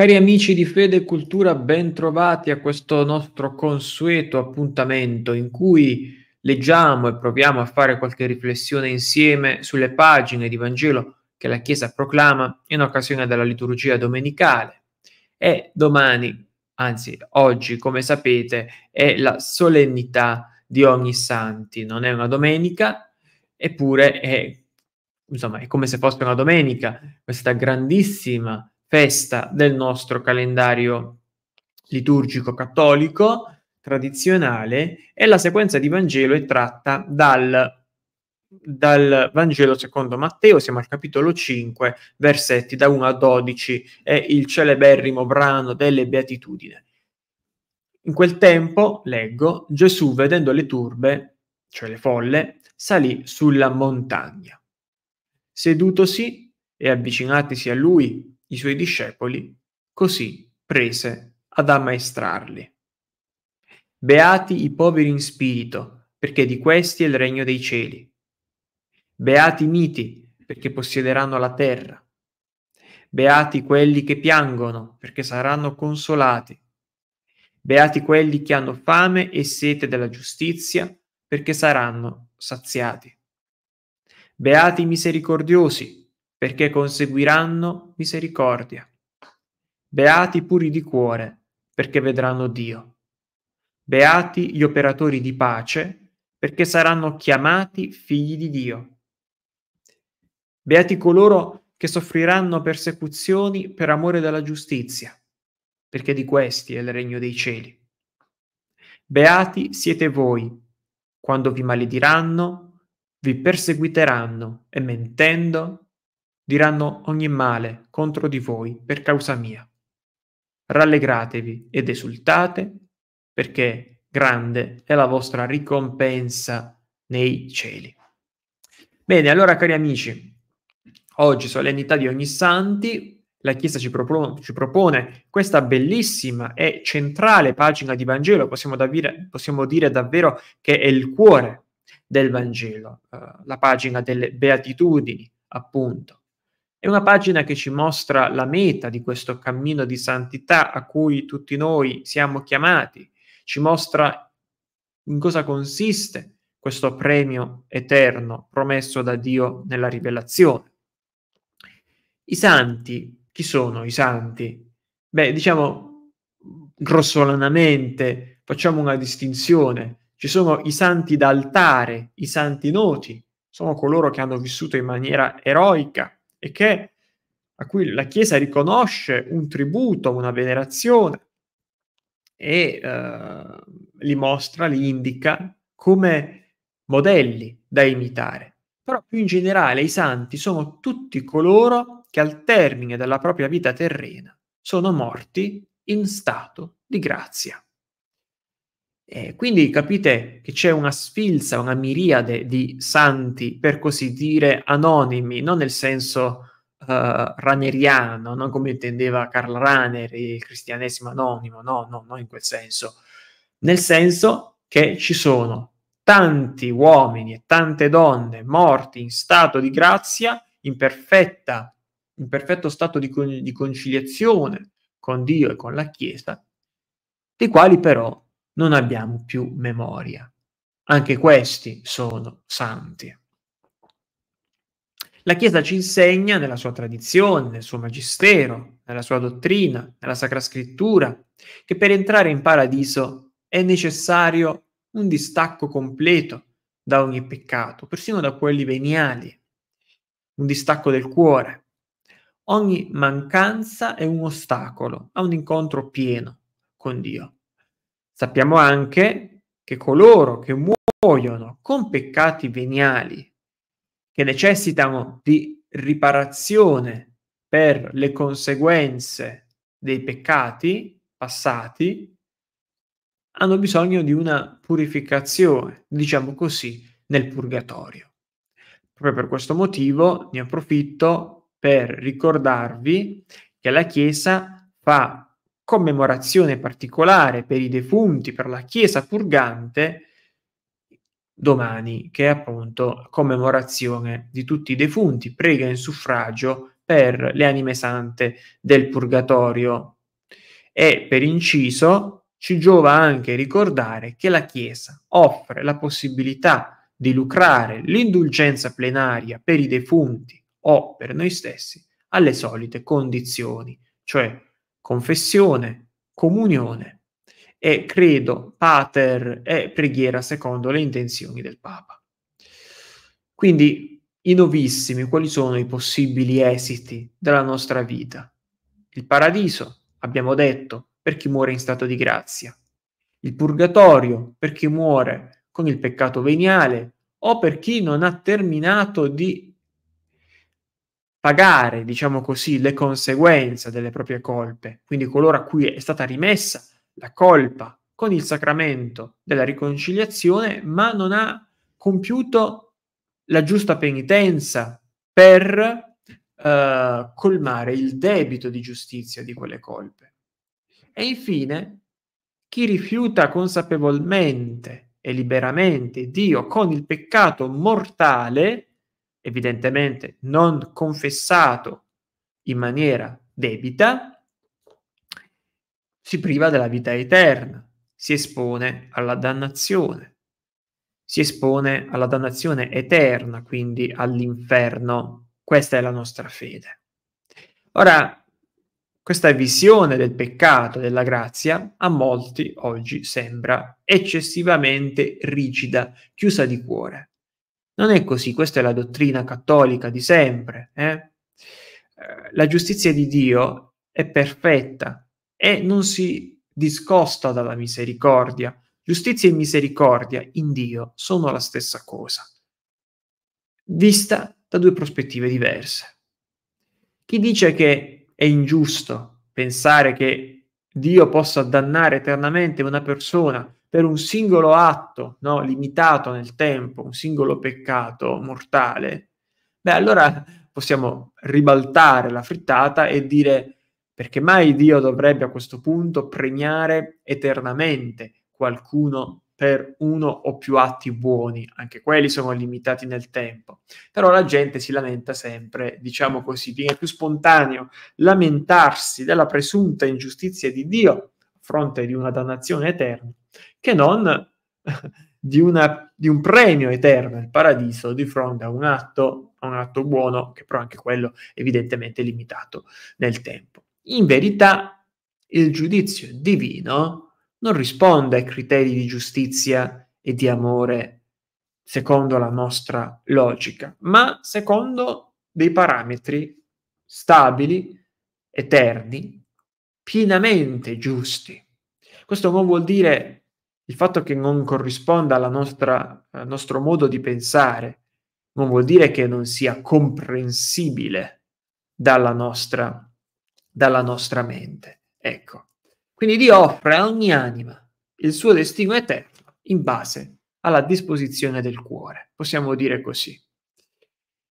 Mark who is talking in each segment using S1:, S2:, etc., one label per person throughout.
S1: Cari amici di Fede e Cultura, bentrovati a questo nostro consueto appuntamento in cui leggiamo e proviamo a fare qualche riflessione insieme sulle pagine di Vangelo che la Chiesa proclama in occasione della liturgia domenicale. E domani, anzi oggi, come sapete, è la solennità di ogni santi. Non è una domenica, eppure è, insomma, è come se fosse una domenica, questa grandissima festa del nostro calendario liturgico cattolico tradizionale e la sequenza di Vangelo è tratta dal, dal, Vangelo secondo Matteo, siamo al capitolo 5, versetti da 1 a 12, è il celeberrimo brano delle beatitudini. In quel tempo, leggo, Gesù vedendo le turbe, cioè le folle, salì sulla montagna. Sedutosi e avvicinatisi a lui, i suoi discepoli, così prese ad ammaestrarli. Beati i poveri in spirito, perché di questi è il regno dei cieli. Beati i miti, perché possiederanno la terra. Beati quelli che piangono, perché saranno consolati. Beati quelli che hanno fame e sete della giustizia, perché saranno saziati. Beati i misericordiosi, perché conseguiranno misericordia. Beati puri di cuore, perché vedranno Dio. Beati gli operatori di pace, perché saranno chiamati figli di Dio. Beati coloro che soffriranno persecuzioni per amore della giustizia, perché di questi è il regno dei cieli. Beati siete voi, quando vi malediranno, vi perseguiteranno e mentendo diranno ogni male contro di voi per causa mia. Rallegratevi ed esultate, perché grande è la vostra ricompensa nei cieli. Bene, allora cari amici, oggi solennità di ogni santi, la Chiesa ci, propone, ci propone questa bellissima e centrale pagina di Vangelo, possiamo, davvero, possiamo dire davvero che è il cuore del Vangelo, eh, la pagina delle beatitudini, appunto. È una pagina che ci mostra la meta di questo cammino di santità a cui tutti noi siamo chiamati, ci mostra in cosa consiste questo premio eterno promesso da Dio nella rivelazione. I santi, chi sono i santi? Beh, diciamo grossolanamente, facciamo una distinzione. Ci sono i santi d'altare, i santi noti, sono coloro che hanno vissuto in maniera eroica, e che, a cui la Chiesa riconosce un tributo, una venerazione e eh, li mostra, li indica come modelli da imitare. Però più in generale i santi sono tutti coloro che al termine della propria vita terrena sono morti in stato di grazia. Eh, quindi capite che c'è una sfilza, una miriade di santi, per così dire, anonimi, non nel senso uh, raneriano, non come intendeva Karl Raner, il cristianesimo anonimo, no, no, no in quel senso, nel senso che ci sono tanti uomini e tante donne morti in stato di grazia, in, perfetta, in perfetto stato di, con- di conciliazione con Dio e con la Chiesa, dei quali però non abbiamo più memoria. Anche questi sono santi. La Chiesa ci insegna nella sua tradizione, nel suo magistero, nella sua dottrina, nella Sacra Scrittura, che per entrare in paradiso è necessario un distacco completo da ogni peccato, persino da quelli veniali, un distacco del cuore. Ogni mancanza è un ostacolo a un incontro pieno con Dio. Sappiamo anche che coloro che muoiono con peccati veniali, che necessitano di riparazione per le conseguenze dei peccati passati, hanno bisogno di una purificazione, diciamo così, nel purgatorio. Proprio per questo motivo ne approfitto per ricordarvi che la Chiesa fa commemorazione particolare per i defunti, per la Chiesa purgante, domani, che è appunto commemorazione di tutti i defunti, prega in suffragio per le anime sante del purgatorio. E per inciso ci giova anche ricordare che la Chiesa offre la possibilità di lucrare l'indulgenza plenaria per i defunti o per noi stessi alle solite condizioni, cioè confessione, comunione e credo, pater e preghiera secondo le intenzioni del Papa. Quindi i novissimi, quali sono i possibili esiti della nostra vita? Il paradiso, abbiamo detto, per chi muore in stato di grazia. Il purgatorio, per chi muore con il peccato veniale o per chi non ha terminato di pagare, diciamo così, le conseguenze delle proprie colpe, quindi coloro a cui è stata rimessa la colpa con il sacramento della riconciliazione, ma non ha compiuto la giusta penitenza per eh, colmare il debito di giustizia di quelle colpe. E infine, chi rifiuta consapevolmente e liberamente Dio con il peccato mortale, evidentemente non confessato in maniera debita, si priva della vita eterna, si espone alla dannazione, si espone alla dannazione eterna, quindi all'inferno. Questa è la nostra fede. Ora, questa visione del peccato, della grazia, a molti oggi sembra eccessivamente rigida, chiusa di cuore. Non è così, questa è la dottrina cattolica di sempre. Eh. eh? La giustizia di Dio è perfetta e non si discosta dalla misericordia. Giustizia e misericordia in Dio sono la stessa cosa, vista da due prospettive diverse. Chi dice che è ingiusto pensare che Dio possa dannare eternamente una persona per un singolo atto, no, limitato nel tempo, un singolo peccato mortale, beh, allora possiamo ribaltare la frittata e dire perché mai Dio dovrebbe a questo punto premiare eternamente qualcuno per uno o più atti buoni, anche quelli sono limitati nel tempo. Però la gente si lamenta sempre, diciamo così, viene più spontaneo lamentarsi della presunta ingiustizia di Dio fronte di una dannazione eterna, che non di, una, di un premio eterno, il paradiso, di fronte a un atto, a un atto buono, che però anche quello evidentemente limitato nel tempo. In verità, il giudizio divino non risponde ai criteri di giustizia e di amore secondo la nostra logica, ma secondo dei parametri stabili, eterni, pienamente giusti. Questo non vuol dire il fatto che non corrisponda nostra, al nostro modo di pensare, non vuol dire che non sia comprensibile dalla nostra, dalla nostra mente. Ecco. Quindi Dio offre a ogni anima il suo destino eterno in base alla disposizione del cuore. Possiamo dire così.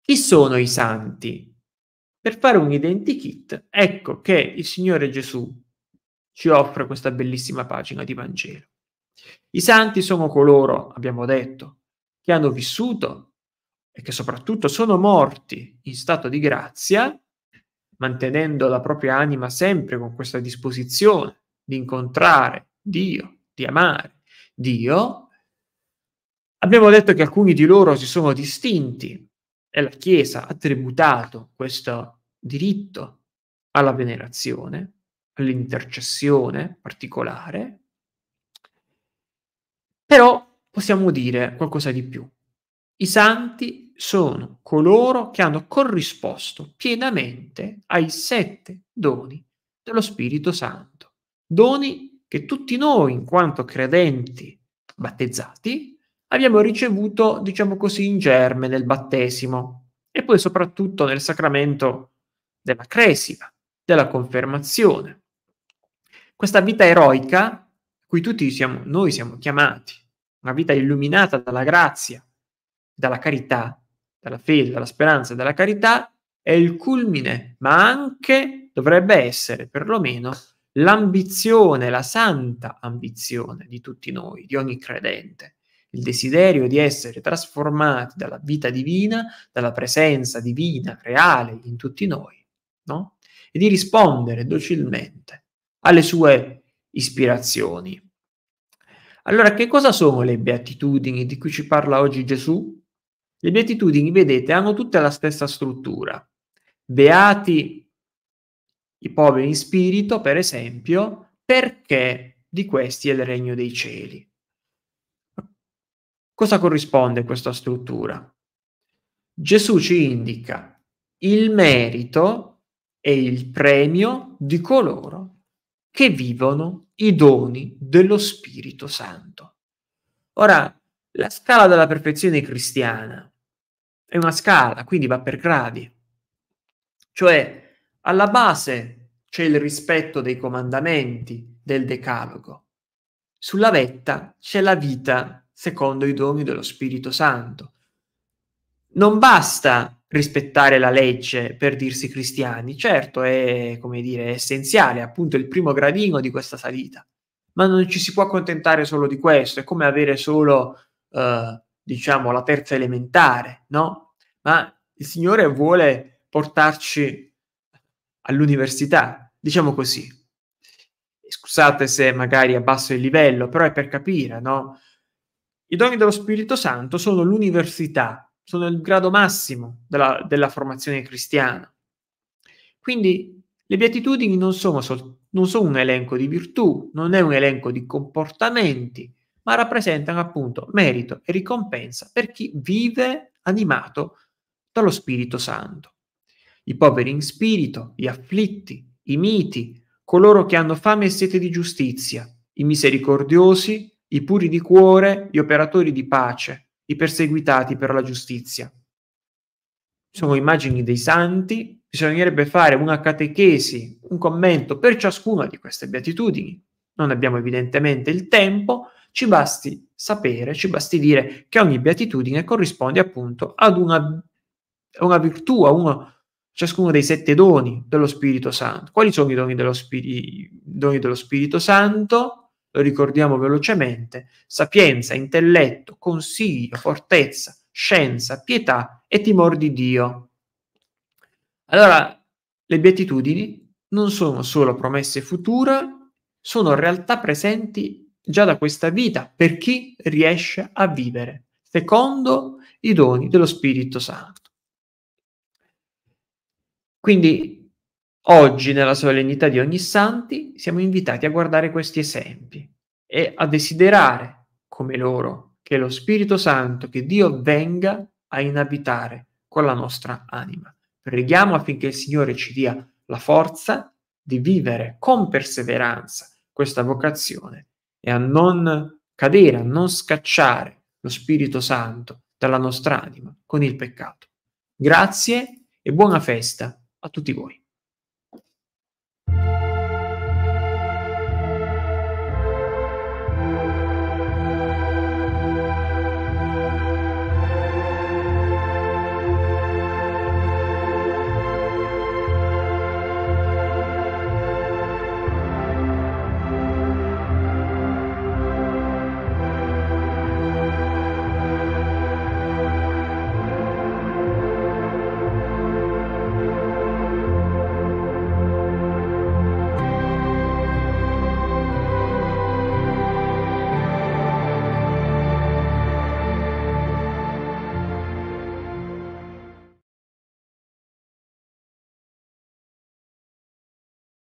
S1: Chi sono i santi per fare un identikit, ecco che il Signore Gesù ci offre questa bellissima pagina di Vangelo. I santi sono coloro, abbiamo detto, che hanno vissuto e che soprattutto sono morti in stato di grazia, mantenendo la propria anima sempre con questa disposizione di incontrare Dio, di amare Dio. Abbiamo detto che alcuni di loro si sono distinti e la Chiesa ha tributato questo diritto alla venerazione, all'intercessione particolare, però possiamo dire qualcosa di più. I santi sono coloro che hanno corrisposto pienamente ai sette doni dello Spirito Santo, doni che tutti noi, in quanto credenti battezzati, abbiamo ricevuto, diciamo così, in germe nel battesimo e poi soprattutto nel sacramento della cresima, della confermazione. Questa vita eroica cui tutti siamo, noi siamo chiamati, una vita illuminata dalla grazia, dalla carità, dalla fede, dalla speranza e dalla carità, è il culmine, ma anche dovrebbe essere perlomeno l'ambizione, la santa ambizione di tutti noi, di ogni credente il desiderio di essere trasformati dalla vita divina, dalla presenza divina reale in tutti noi, no? e di rispondere docilmente alle sue ispirazioni. Allora, che cosa sono le beatitudini di cui ci parla oggi Gesù? Le beatitudini, vedete, hanno tutte la stessa struttura. Beati i poveri in spirito, per esempio, perché di questi è il regno dei cieli. Cosa corrisponde questa struttura? Gesù ci indica il merito e il premio di coloro che vivono i doni dello Spirito Santo. Ora, la scala della perfezione cristiana è una scala, quindi va per gradi. Cioè, alla base c'è il rispetto dei comandamenti del decalogo, sulla vetta c'è la vita secondo i doni dello Spirito Santo. Non basta rispettare la legge per dirsi cristiani, certo è, come dire, essenziale, appunto il primo gradino di questa salita, ma non ci si può accontentare solo di questo, è come avere solo, eh, diciamo, la terza elementare, no? Ma il Signore vuole portarci all'università, diciamo così. Scusate se magari abbasso il livello, però è per capire, no? I doni dello Spirito Santo sono l'università, sono il grado massimo della, della formazione cristiana. Quindi le beatitudini non sono, sol- non sono un elenco di virtù, non è un elenco di comportamenti, ma rappresentano appunto merito e ricompensa per chi vive animato dallo Spirito Santo. I poveri in spirito, gli afflitti, i miti, coloro che hanno fame e sete di giustizia, i misericordiosi, i puri di cuore, gli operatori di pace, i perseguitati per la giustizia. Sono immagini dei santi, bisognerebbe fare una catechesi, un commento per ciascuna di queste beatitudini. Non abbiamo evidentemente il tempo, ci basti sapere, ci basti dire che ogni beatitudine corrisponde appunto ad una, una virtù, a uno, ciascuno dei sette doni dello Spirito Santo. Quali sono i doni dello, Spir- doni dello Spirito Santo? lo ricordiamo velocemente, sapienza, intelletto, consiglio, fortezza, scienza, pietà e timor di Dio. Allora, le beatitudini non sono solo promesse future, sono realtà presenti già da questa vita per chi riesce a vivere, secondo i doni dello Spirito Santo. Quindi Oggi, nella solennità di ogni santi, siamo invitati a guardare questi esempi e a desiderare, come loro, che lo Spirito Santo, che Dio venga a inabitare con la nostra anima. Preghiamo affinché il Signore ci dia la forza di vivere con perseveranza questa vocazione e a non cadere, a non scacciare lo Spirito Santo dalla nostra anima con il peccato. Grazie e buona festa a tutti voi.